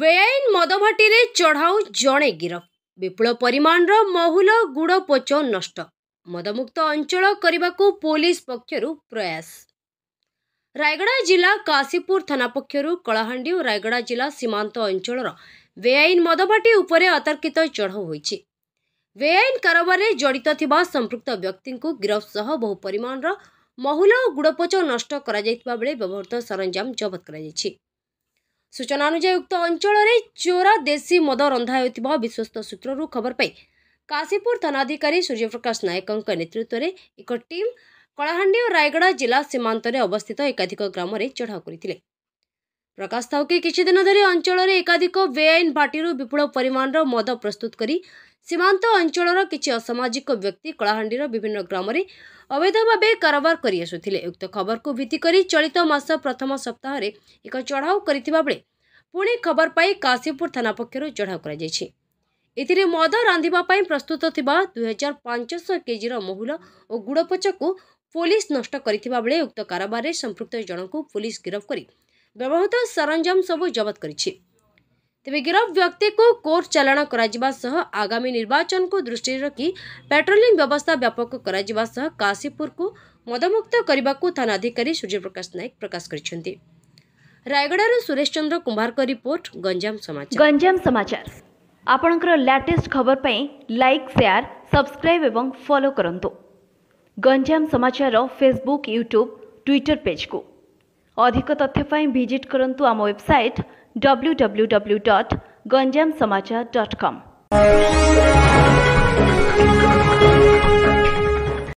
ବେଆଇନ ମଦଭାଟିରେ ଚଢ଼ାଉ ଜଣେ ଗିରଫ ବିପୁଳ ପରିମାଣର ମହୁଲ ଗୁଡ଼ ପୋଚ ନଷ୍ଟ ମଦମୁକ୍ତ ଅଞ୍ଚଳ କରିବାକୁ ପୋଲିସ ପକ୍ଷରୁ ପ୍ରୟାସ ରାୟଗଡ଼ା ଜିଲ୍ଲା କାଶୀପୁର ଥାନା ପକ୍ଷରୁ କଳାହାଣ୍ଡି ଓ ରାୟଗଡ଼ା ଜିଲ୍ଲା ସୀମାନ୍ତ ଅଞ୍ଚଳର ବେଆଇନ ମଦଭାଟି ଉପରେ ଅତର୍କିତ ଚଢ଼ଉ ହୋଇଛି ବେଆଇନ କାରବାରରେ ଜଡ଼ିତ ଥିବା ସମ୍ପୃକ୍ତ ବ୍ୟକ୍ତିଙ୍କୁ ଗିରଫ ସହ ବହୁ ପରିମାଣର ମହୁଲ ଓ ଗୁଡ଼ପୋଚ ନଷ୍ଟ କରାଯାଇଥିବା ବେଳେ ବ୍ୟବହୃତ ସରଞ୍ଜାମ ଜବତ କରାଯାଇଛି ସୂଚନା ଅନୁଯାୟୀ ଉକ୍ତ ଅଞ୍ଚଳରେ ଚୋରା ଦେଶୀ ମଦ ରନ୍ଧା ହେଉଥିବା ବିଶ୍ୱସ୍ତ ସୂତ୍ରରୁ ଖବର ପାଇ କାଶୀପୁର ଥାନାଧିକାରୀ ସୂର୍ଯ୍ୟପ୍ରକାଶ ନାୟକଙ୍କ ନେତୃତ୍ୱରେ ଏକ ଟିମ୍ କଳାହାଣ୍ଡି ଓ ରାୟଗଡ଼ା ଜିଲ୍ଲା ସୀମାନ୍ତରେ ଅବସ୍ଥିତ ଏକାଧିକ ଗ୍ରାମରେ ଚଢ଼ାଉ କରିଥିଲେ ପ୍ରକାଶ ଥାଉକି କିଛିଦିନ ଧରି ଅଞ୍ଚଳରେ ଏକାଧିକ ବେଆଇନ ପାର୍ଟିରୁ ବିପୁଳ ପରିମାଣର ମଦ ପ୍ରସ୍ତୁତ କରି ସୀମାନ୍ତ ଅଞ୍ଚଳର କିଛି ଅସାମାଜିକ ବ୍ୟକ୍ତି କଳାହାଣ୍ଡିର ବିଭିନ୍ନ ଗ୍ରାମରେ ଅବୈଧ ଭାବେ କାରବାର କରିଆସୁଥିଲେ ଉକ୍ତ ଖବରକୁ ଭିତ୍ତି କରି ଚଳିତ ମାସ ପ୍ରଥମ ସପ୍ତାହରେ ଏକ ଚଢ଼ାଉ କରିଥିବା ବେଳେ ପୁଣି ଖବର ପାଇ କାଶୀପୁର ଥାନା ପକ୍ଷରୁ ଚଢ଼ାଉ କରାଯାଇଛି ଏଥିରେ ମଦ ରାନ୍ଧିବା ପାଇଁ ପ୍ରସ୍ତୁତ ଥିବା ଦୁଇହଜାର ପାଞ୍ଚଶହ କେଜିର ମହୁଲ ଓ ଗୁଡ଼ପଚକୁ ପୋଲିସ ନଷ୍ଟ କରିଥିବା ବେଳେ ଉକ୍ତ କାରବାରରେ ସମ୍ପୃକ୍ତ ଜଣଙ୍କୁ ପୋଲିସ ଗିରଫ କରି ବ୍ୟବହୃତ ସରଞ୍ଜାମ ସବୁ ଜବତ କରିଛି ତେବେ ଗିରଫ ବ୍ୟକ୍ତିକୁ କୋର୍ଟ ଚାଲାଣ କରାଯିବା ସହ ଆଗାମୀ ନିର୍ବାଚନକୁ ଦୃଷ୍ଟିରେ ରଖି ପାଟ୍ରୋଲିଂ ବ୍ୟବସ୍ଥା ବ୍ୟାପକ କରାଯିବା ସହ କାଶୀପୁରକୁ ମଦମୁକ୍ତ କରିବାକୁ ଥାନାଧିକାରୀ ସୂର୍ଯ୍ୟପ୍ରକାଶ ନାୟକ ପ୍ରକାଶ କରିଛନ୍ତି ରାୟଗଡ଼ାରୁ ସୁରେଶ ଚନ୍ଦ୍ର କୁମ୍ଭାରଙ୍କ ରିପୋର୍ଟ ଗଞ୍ଜାମ ସମାଚାର ଗଞ୍ଜାମ ସମାଚାର ଆପଣଙ୍କର ଲାଟେଷ୍ଟ ଖବର ପାଇଁ ଲାଇକ୍ ସେୟାର ସବସ୍କ୍ରାଇବ୍ ଏବଂ ଫଲୋ କରନ୍ତୁ ଗଞ୍ଜାମ ସମାଚାରର ଫେସବୁକ୍ ୟୁଟ୍ୟୁବ୍ ଟ୍ୱିଟର ପେଜ୍କୁ ଅଧିକ ତଥ୍ୟ ପାଇଁ ଭିଜିଟ୍ କରନ୍ତୁ ଆମ website W W W dot Ganjam Samachar dot କମ୍